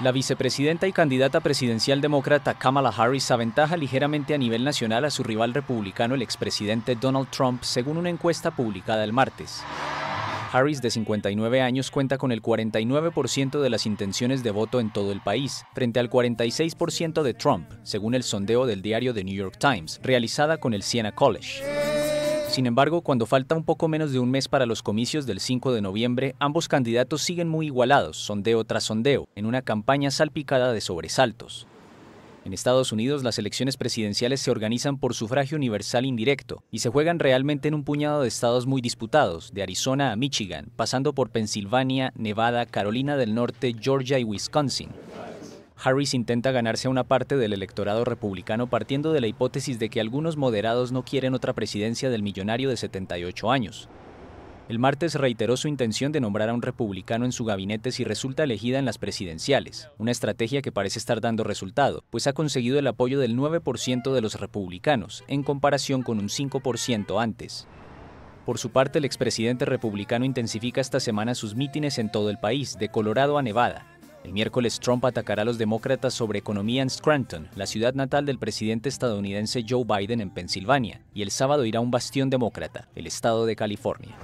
La vicepresidenta y candidata presidencial demócrata Kamala Harris aventaja ligeramente a nivel nacional a su rival republicano, el expresidente Donald Trump, según una encuesta publicada el martes. Harris, de 59 años, cuenta con el 49% de las intenciones de voto en todo el país, frente al 46% de Trump, según el sondeo del diario The New York Times, realizada con el Siena College. Sin embargo, cuando falta un poco menos de un mes para los comicios del 5 de noviembre, ambos candidatos siguen muy igualados, sondeo tras sondeo, en una campaña salpicada de sobresaltos. En Estados Unidos las elecciones presidenciales se organizan por sufragio universal indirecto y se juegan realmente en un puñado de estados muy disputados, de Arizona a Michigan, pasando por Pensilvania, Nevada, Carolina del Norte, Georgia y Wisconsin. Harris intenta ganarse a una parte del electorado republicano partiendo de la hipótesis de que algunos moderados no quieren otra presidencia del millonario de 78 años. El martes reiteró su intención de nombrar a un republicano en su gabinete si resulta elegida en las presidenciales, una estrategia que parece estar dando resultado, pues ha conseguido el apoyo del 9% de los republicanos, en comparación con un 5% antes. Por su parte, el expresidente republicano intensifica esta semana sus mítines en todo el país, de Colorado a Nevada, el miércoles Trump atacará a los demócratas sobre economía en Scranton, la ciudad natal del presidente estadounidense Joe Biden en Pensilvania, y el sábado irá a un bastión demócrata, el estado de California.